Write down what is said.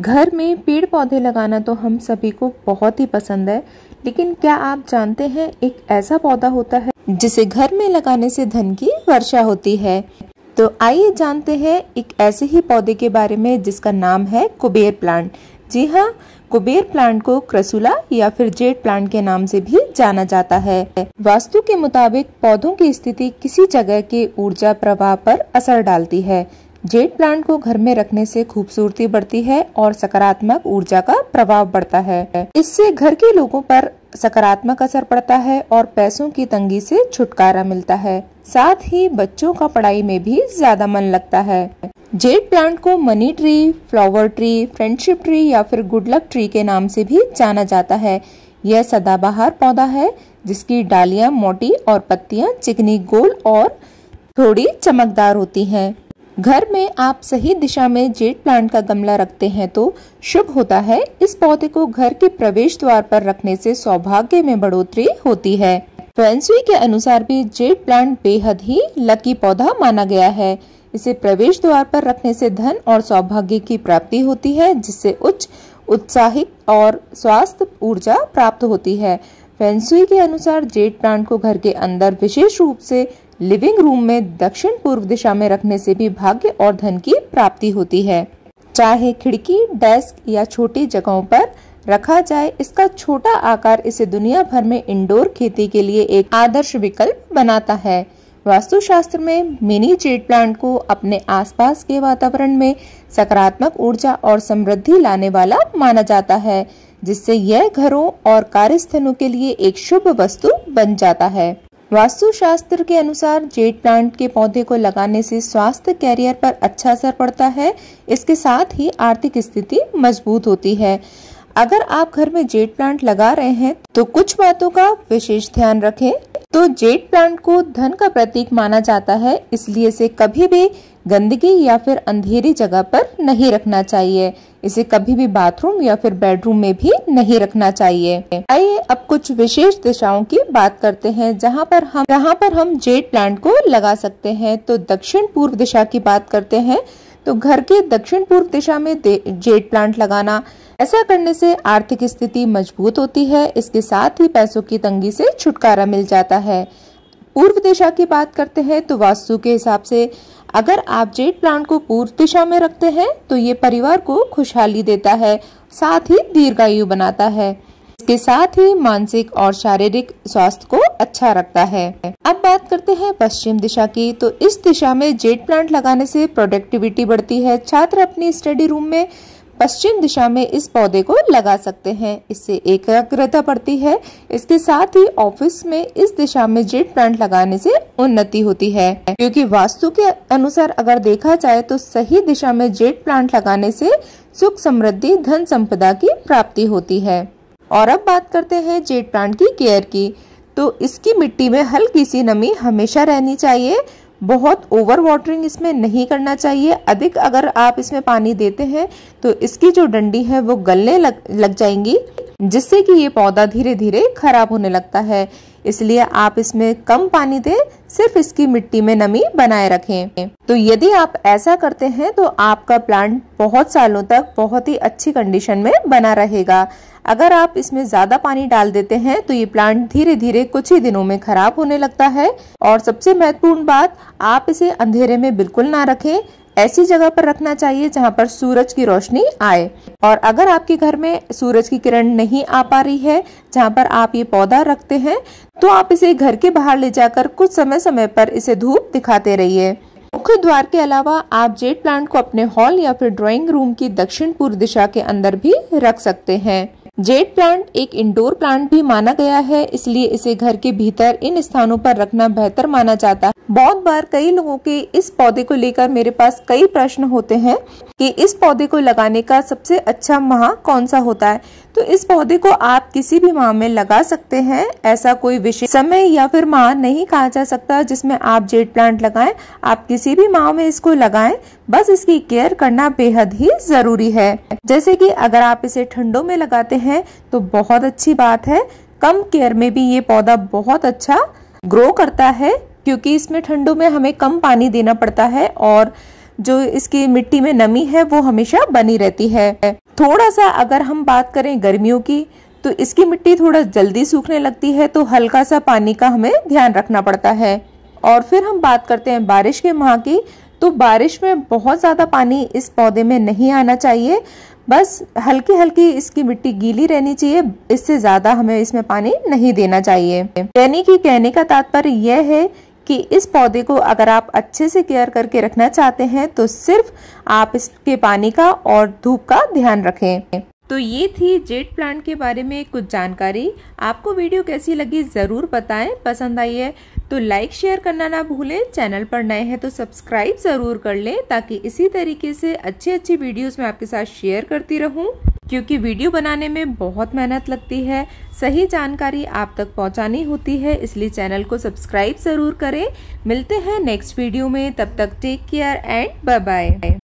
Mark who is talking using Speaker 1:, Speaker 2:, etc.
Speaker 1: घर में पेड़ पौधे लगाना तो हम सभी को बहुत ही पसंद है लेकिन क्या आप जानते हैं एक ऐसा पौधा होता है जिसे घर में लगाने से धन की वर्षा होती है तो आइए जानते हैं एक ऐसे ही पौधे के बारे में जिसका नाम है कुबेर प्लांट जी हाँ कुबेर प्लांट को क्रसुला या फिर जेट प्लांट के नाम से भी जाना जाता है वास्तु के मुताबिक पौधों की स्थिति किसी जगह के ऊर्जा प्रवाह पर असर डालती है जेट प्लांट को घर में रखने से खूबसूरती बढ़ती है और सकारात्मक ऊर्जा का प्रभाव बढ़ता है इससे घर के लोगों पर सकारात्मक असर पड़ता है और पैसों की तंगी से छुटकारा मिलता है साथ ही बच्चों का पढ़ाई में भी ज्यादा मन लगता है जेड प्लांट को money tree flower tree friendship tree या फिर गुड लक ट्री के नाम से भी जाना जाता है यह सदाबहार पौधा है जिसकी डालियां मोटी और पत्तियां चिकनी गोल और थोड़ी चमकदार होती हैं घर में आप सही दिशा में जेट प्लांट का गमला रखते हैं तो शुभ होता है इस पौधे को घर के प्रवेश द्वार पर रखने से सौभाग्य में बढ़ोतरी होती है फैंसुई के अनुसार भी जेट प्लांट बेहद ही लकी पौधा माना गया है इसे प्रवेश द्वार पर रखने से धन और सौभाग्य की प्राप्ति होती है जिससे उच्च उत्साहित और स्वास्थ्य ऊर्जा प्राप्त होती है फैंसुई के अनुसार जेट प्लांट को घर के अंदर विशेष रूप से लिविंग रूम में दक्षिण पूर्व दिशा में रखने से भी भाग्य और धन की प्राप्ति होती है चाहे खिड़की डेस्क या छोटी जगहों पर रखा जाए इसका छोटा आकार इसे दुनिया भर में इंडोर खेती के लिए एक आदर्श विकल्प बनाता है वास्तुशास्त्र में मिनी चेट प्लांट को अपने आसपास के वातावरण में सकारात्मक ऊर्जा और समृद्धि लाने वाला माना जाता है जिससे यह घरों और कार्यस्थलों के लिए एक शुभ वस्तु बन जाता है वास्तुशास्त्र के अनुसार जेट प्लांट के पौधे को लगाने से स्वास्थ्य कैरियर पर अच्छा असर पड़ता है इसके साथ ही आर्थिक स्थिति मजबूत होती है अगर आप घर में जेट प्लांट लगा रहे हैं तो कुछ बातों का विशेष ध्यान रखें तो जेट प्लांट को धन का प्रतीक माना जाता है इसलिए इसे कभी भी गंदगी या फिर अंधेरी जगह पर नहीं रखना चाहिए इसे कभी भी बाथरूम या फिर बेडरूम में भी नहीं रखना चाहिए आइए अब कुछ विशेष दिशाओं की बात करते हैं जहाँ पर हम जहाँ पर हम जेड प्लांट को लगा सकते हैं तो दक्षिण पूर्व दिशा की बात करते हैं तो घर के दक्षिण पूर्व दिशा में जेड प्लांट लगाना ऐसा करने से आर्थिक स्थिति मजबूत होती है इसके साथ ही पैसों की तंगी से छुटकारा मिल जाता है पूर्व दिशा की बात करते हैं तो वास्तु के हिसाब से अगर आप जेड प्लांट को पूर्व दिशा में रखते हैं तो ये परिवार को खुशहाली देता है साथ ही दीर्घायु बनाता है इसके साथ ही मानसिक और शारीरिक स्वास्थ्य को अच्छा रखता है अब बात करते हैं पश्चिम दिशा की तो इस दिशा में जेड प्लांट लगाने से प्रोडक्टिविटी बढ़ती है छात्र अपनी स्टडी रूम में पश्चिम दिशा में इस पौधे को लगा सकते हैं इससे एकाग्रता बढ़ती है इसके साथ ही ऑफिस में इस दिशा में जेट प्लांट लगाने से उन्नति होती है क्योंकि वास्तु के अनुसार अगर देखा जाए तो सही दिशा में जेट प्लांट लगाने से सुख समृद्धि धन संपदा की प्राप्ति होती है और अब बात करते हैं जेट प्लांट की केयर की तो इसकी मिट्टी में हल्की सी नमी हमेशा रहनी चाहिए बहुत ओवर वाटरिंग इसमें नहीं करना चाहिए अधिक अगर आप इसमें पानी देते हैं तो इसकी जो डंडी है वो गलने लग, लग जाएंगी जिससे कि ये पौधा धीरे धीरे खराब होने लगता है इसलिए आप इसमें कम पानी दें सिर्फ इसकी मिट्टी में नमी बनाए रखें तो यदि आप ऐसा करते हैं तो आपका प्लांट बहुत सालों तक बहुत ही अच्छी कंडीशन में बना रहेगा अगर आप इसमें ज्यादा पानी डाल देते हैं तो ये प्लांट धीरे धीरे कुछ ही दिनों में खराब होने लगता है और सबसे महत्वपूर्ण बात आप इसे अंधेरे में बिल्कुल ना रखें ऐसी जगह पर रखना चाहिए जहां पर सूरज की रोशनी आए और अगर आपके घर में सूरज की किरण नहीं आ पा रही है जहां पर आप ये पौधा रखते हैं तो आप इसे घर के बाहर ले जाकर कुछ समय समय पर इसे धूप दिखाते रहिए मुख्य द्वार के अलावा आप जेट प्लांट को अपने हॉल या फिर ड्राइंग रूम की दक्षिण पूर्व दिशा के अंदर भी रख सकते हैं जेट प्लांट एक इंडोर प्लांट भी माना गया है इसलिए इसे घर के भीतर इन स्थानों पर रखना बेहतर माना जाता है बहुत बार कई लोगों के इस पौधे को लेकर मेरे पास कई प्रश्न होते हैं कि इस पौधे को लगाने का सबसे अच्छा माह कौन सा होता है तो इस पौधे को आप किसी भी माह में लगा सकते हैं ऐसा कोई विशेष समय या फिर माह नहीं कहा जा सकता जिसमें आप जेड प्लांट लगाएं आप किसी भी माह में इसको लगाएं बस इसकी केयर करना बेहद ही जरूरी है जैसे कि अगर आप इसे ठंडों में लगाते हैं तो बहुत अच्छी बात है कम केयर में भी ये पौधा बहुत अच्छा ग्रो करता है क्योंकि इसमें ठंडों में हमें कम पानी देना पड़ता है और जो इसकी मिट्टी में नमी है वो हमेशा बनी रहती है थोड़ा सा अगर हम बात करें गर्मियों की तो इसकी मिट्टी थोड़ा जल्दी सूखने लगती है तो हल्का सा पानी का हमें ध्यान रखना पड़ता है और फिर हम बात करते हैं बारिश के माह की तो बारिश में बहुत ज़्यादा पानी इस पौधे में नहीं आना चाहिए बस हल्की हल्की इसकी मिट्टी गीली रहनी चाहिए इससे ज़्यादा हमें इसमें पानी नहीं देना चाहिए यानी कि कहने का तात्पर्य यह है कि इस पौधे को अगर आप अच्छे से केयर करके रखना चाहते हैं तो सिर्फ आप इसके पानी का और धूप का ध्यान रखें तो ये थी जेट प्लांट के बारे में कुछ जानकारी आपको वीडियो कैसी लगी ज़रूर बताएं पसंद आई है तो लाइक शेयर करना ना भूलें चैनल पर नए हैं तो सब्सक्राइब ज़रूर कर लें ताकि इसी तरीके से अच्छे अच्छे वीडियोस मैं आपके साथ शेयर करती रहूं क्योंकि वीडियो बनाने में बहुत मेहनत लगती है सही जानकारी आप तक पहुंचानी होती है इसलिए चैनल को सब्सक्राइब ज़रूर करें मिलते हैं नेक्स्ट वीडियो में तब तक take care and bye bye